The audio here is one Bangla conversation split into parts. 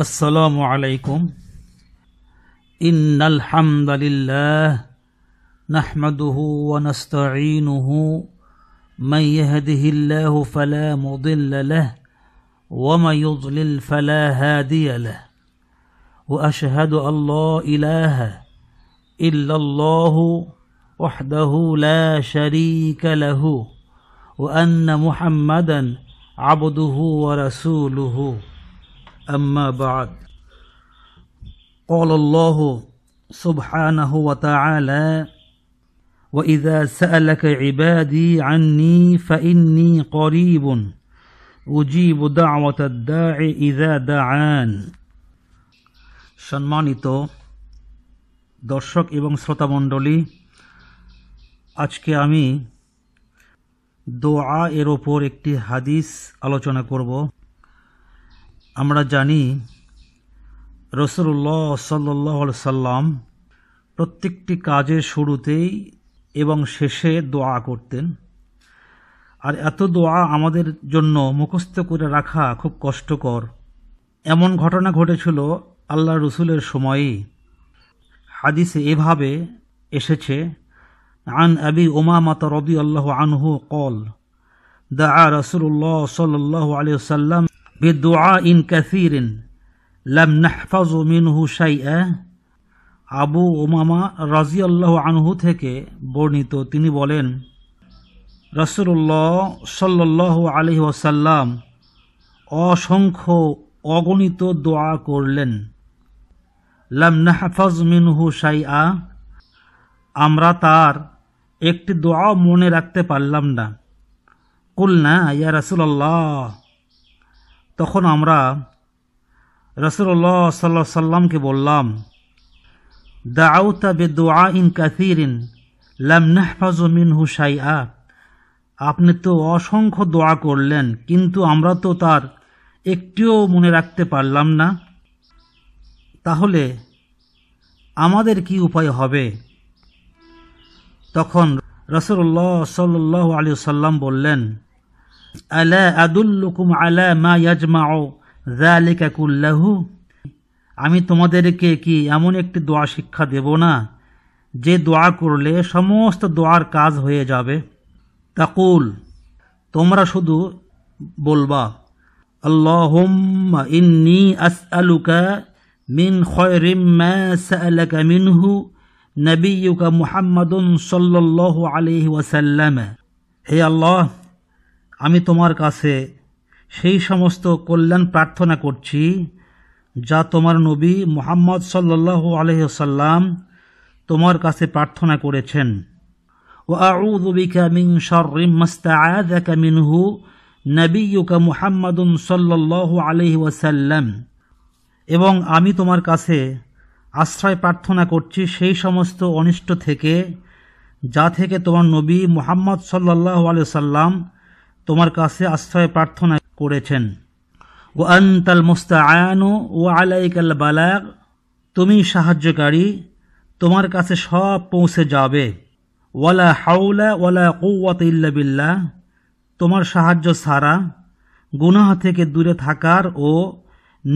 السلام عليكم إن الحمد لله نحمده ونستعينه من يهده الله فلا مضل له ومن يضلل فلا هادي له وأشهد أن لا إله إلا الله وحده لا شريك له وأن محمدا عبده ورسوله أما بعد قال الله سبحانه وتعالى وإذا سألك عبادي عني فإني قريب أجيب دعوة الداع إذا دعان সম্মানিত দর্শক এবং শ্রোতামণ্ডলী আজকে আমি দোয়া এর ওপর একটি হাদিস আলোচনা করব আমরা জানি রসুল্লাহ সাল্লাহ সাল্লাম প্রত্যেকটি কাজের শুরুতেই এবং শেষে দোয়া করতেন আর এত দোয়া আমাদের জন্য মুখস্থ করে রাখা খুব কষ্টকর এমন ঘটনা ঘটেছিল আল্লাহ রসুলের সময়েই হাদিসে এভাবে এসেছে আন আবি ওমামাত রবি আল্লাহ আনহু কল দা রসুল্লাহ সাল্লাহ আলিয়া সাল্লাম بدعاء كثير لم نحفظ منه شيئا আবু ওমামা রাজিয়াল্লাহ আনহু থেকে বর্ণিত তিনি বলেন রসুল্লাহ সাল্লাহ আলহি ওসাল্লাম অসংখ্য অগণিত দোয়া করলেন লাম নাহফাজ মিনহু আ আমরা তার একটি দোয়া মনে রাখতে পারলাম না কুলনা ইয়া রসুল্লাহ তখন আমরা রসুল্লাহ সাল্লা সাল্লামকে বললাম দাউতা বে দোয়া ইন কাসিরিন হুসাই আ আপনি তো অসংখ্য দোয়া করলেন কিন্তু আমরা তো তার একটিও মনে রাখতে পারলাম না তাহলে আমাদের কি উপায় হবে তখন রসুল্লাহ সাল্লু আলী সাল্লাম বললেন আলা আদুল্লুকুম আলা মা ইয়াজমাও জালিকা কুল্লাহু আমি তোমাদেরকে কি এমন একটি দোয়া শিক্ষা দেব না যে দোয়া করলে সমস্ত দোয়ার কাজ হয়ে যাবে তাকুল তোমরা শুধু বলবা আল্লাহুম্মা ইন্নি আসআলুকা মিন খয়রিম মা সাআলাকা মিনহু নবিয়ুকা মুহাম্মাদুন সাল্লাল্লাহু আলাইহি ওয়াসাল্লাম হে আল্লাহ আমি তোমার কাছে সেই সমস্ত কল্যাণ প্রার্থনা করছি যা তোমার নবী মোহাম্মদ সাল্লাহ আলহ্লাম তোমার কাছে প্রার্থনা করেছেন ও بك من মুহাম্মদ সাল্লাহ استعاذك منه এবং আমি তোমার কাছে আশ্রয় প্রার্থনা করছি সেই সমস্ত অনিষ্ট থেকে যা থেকে তোমার নবী মোহাম্মদ সাল্লাহ আলিয়া সাল্লাম তোমার কাছে আশ্রয় প্রার্থনা করেছেন ও আন্তাল মুস্তায়নু ও আলাইকাল বালাক তুমি সাহায্যকারী তোমার কাছে সব পৌঁছে যাবে ওয়ালা হাউলা ওয়ালা কৌয়াত ইল্লা বিল্লা তোমার সাহায্য ছাড়া গুনাহ থেকে দূরে থাকার ও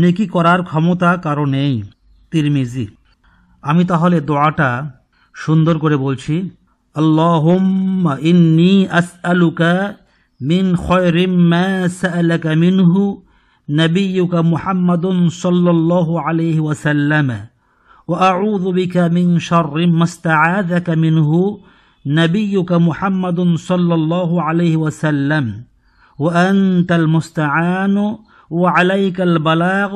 নেকি করার ক্ষমতা কারো নেই তিরমিজি আমি তাহলে দোয়াটা সুন্দর করে বলছি আল্লাহ ইন্নি আস আলুকা من خير ما سألك منه نبيك محمد صلى الله عليه وسلم وأعوذ بك من شر ما استعاذك منه نبيك محمد صلى الله عليه وسلم وأنت المستعان وعليك البلاغ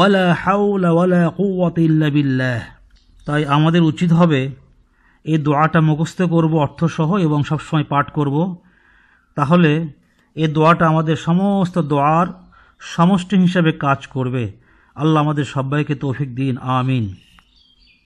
ولا حول ولا قوة إلا بالله তাই আমাদের উচিত হবে এই দোয়াটা মুখস্থ করব অর্থসহ এবং সবসময় পাঠ করব তাহলে এ দোয়াটা আমাদের সমস্ত দোয়ার সমষ্টি হিসাবে কাজ করবে আল্লাহ আমাদের সবাইকে তৌফিক দিন আমিন